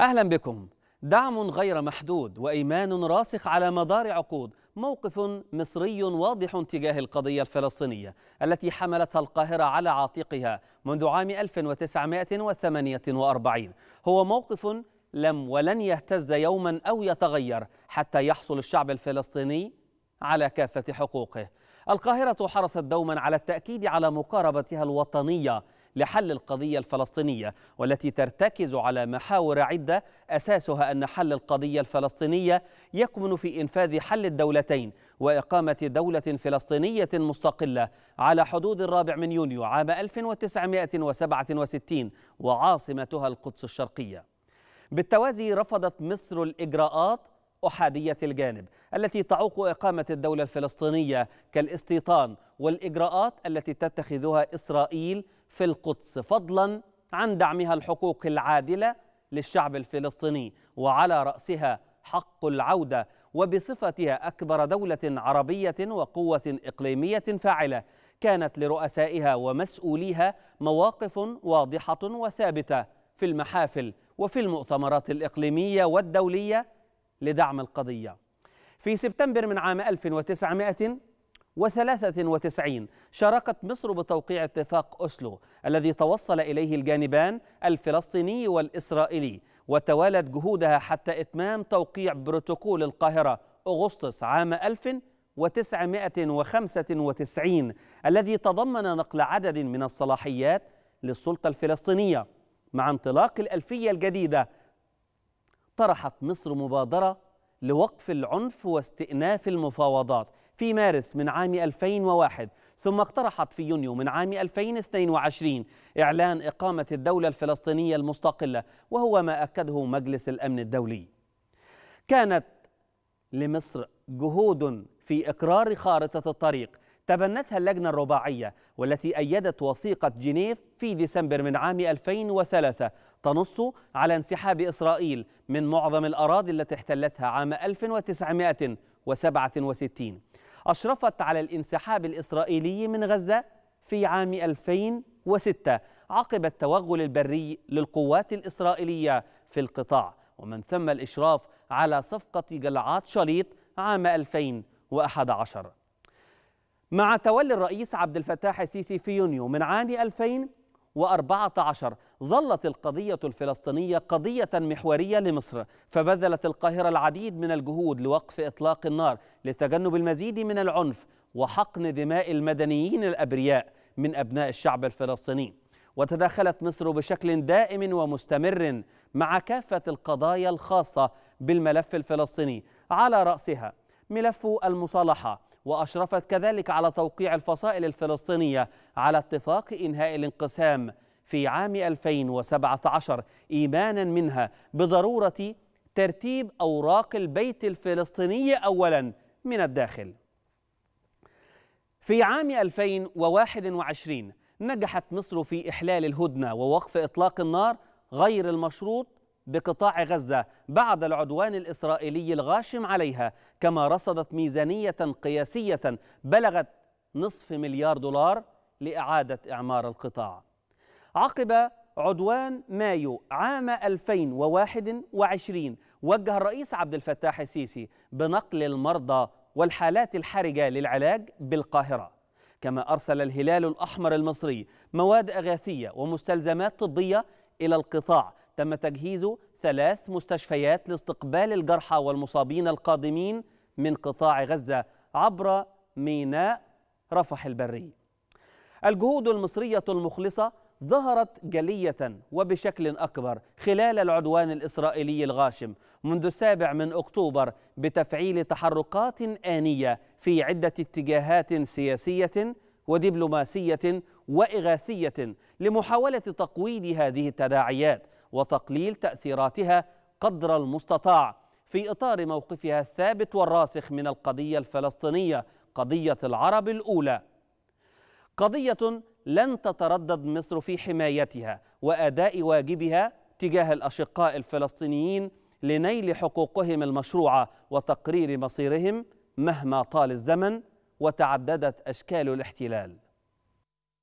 أهلا بكم دعم غير محدود وإيمان راسخ على مدار عقود موقف مصري واضح تجاه القضية الفلسطينية التي حملتها القاهرة على عاتقها منذ عام 1948 هو موقف لم ولن يهتز يوما أو يتغير حتى يحصل الشعب الفلسطيني على كافة حقوقه القاهرة حرصت دوما على التأكيد على مقاربتها الوطنية لحل القضية الفلسطينية والتي ترتكز على محاور عدة أساسها أن حل القضية الفلسطينية يكمن في إنفاذ حل الدولتين وإقامة دولة فلسطينية مستقلة على حدود الرابع من يونيو عام 1967 وعاصمتها القدس الشرقية بالتوازي رفضت مصر الإجراءات أحادية الجانب التي تعوق إقامة الدولة الفلسطينية كالاستيطان والإجراءات التي تتخذها إسرائيل في القدس فضلا عن دعمها الحقوق العادله للشعب الفلسطيني وعلى راسها حق العوده وبصفتها اكبر دوله عربيه وقوه اقليميه فاعله كانت لرؤسائها ومسؤوليها مواقف واضحه وثابته في المحافل وفي المؤتمرات الاقليميه والدوليه لدعم القضيه في سبتمبر من عام 1900 1993 شاركت مصر بتوقيع اتفاق أسلو الذي توصل إليه الجانبان الفلسطيني والإسرائيلي وتوالت جهودها حتى إتمام توقيع بروتوكول القاهرة أغسطس عام 1995 الذي تضمن نقل عدد من الصلاحيات للسلطة الفلسطينية مع انطلاق الألفية الجديدة طرحت مصر مبادرة لوقف العنف واستئناف المفاوضات في مارس من عام 2001 ثم اقترحت في يونيو من عام 2022 إعلان إقامة الدولة الفلسطينية المستقلة وهو ما أكده مجلس الأمن الدولي كانت لمصر جهود في إقرار خارطة الطريق تبنتها اللجنة الرباعية والتي أيدت وثيقة جنيف في ديسمبر من عام 2003 تنص على انسحاب إسرائيل من معظم الأراضي التي احتلتها عام 1967 أشرفت على الانسحاب الإسرائيلي من غزة في عام 2006 عقب التوغل البري للقوات الإسرائيلية في القطاع ومن ثم الإشراف على صفقة جلعات شليط عام 2011 مع تولي الرئيس عبد الفتاح السيسي في يونيو من عام 2014 ظلت القضية الفلسطينية قضية محورية لمصر فبذلت القاهرة العديد من الجهود لوقف إطلاق النار لتجنب المزيد من العنف وحقن دماء المدنيين الأبرياء من أبناء الشعب الفلسطيني وتداخلت مصر بشكل دائم ومستمر مع كافة القضايا الخاصة بالملف الفلسطيني على رأسها ملف المصالحة وأشرفت كذلك على توقيع الفصائل الفلسطينية على اتفاق إنهاء الانقسام في عام 2017 إيمانا منها بضرورة ترتيب أوراق البيت الفلسطيني أولا من الداخل في عام 2021 نجحت مصر في إحلال الهدنة ووقف إطلاق النار غير المشروط بقطاع غزة بعد العدوان الإسرائيلي الغاشم عليها كما رصدت ميزانية قياسية بلغت نصف مليار دولار لإعادة إعمار القطاع عقب عدوان مايو عام 2021 وجه الرئيس عبد الفتاح السيسي بنقل المرضى والحالات الحرجة للعلاج بالقاهرة كما أرسل الهلال الأحمر المصري مواد أغاثية ومستلزمات طبية إلى القطاع تم تجهيز ثلاث مستشفيات لاستقبال الجرحى والمصابين القادمين من قطاع غزة عبر ميناء رفح البري الجهود المصرية المخلصة ظهرت جلية وبشكل أكبر خلال العدوان الإسرائيلي الغاشم منذ السابع من أكتوبر بتفعيل تحركات آنية في عدة اتجاهات سياسية ودبلوماسية وإغاثية لمحاولة تقويض هذه التداعيات وتقليل تأثيراتها قدر المستطاع في إطار موقفها الثابت والراسخ من القضية الفلسطينية قضية العرب الأولى قضية لن تتردد مصر في حمايتها واداء واجبها تجاه الاشقاء الفلسطينيين لنيل حقوقهم المشروعه وتقرير مصيرهم مهما طال الزمن وتعددت اشكال الاحتلال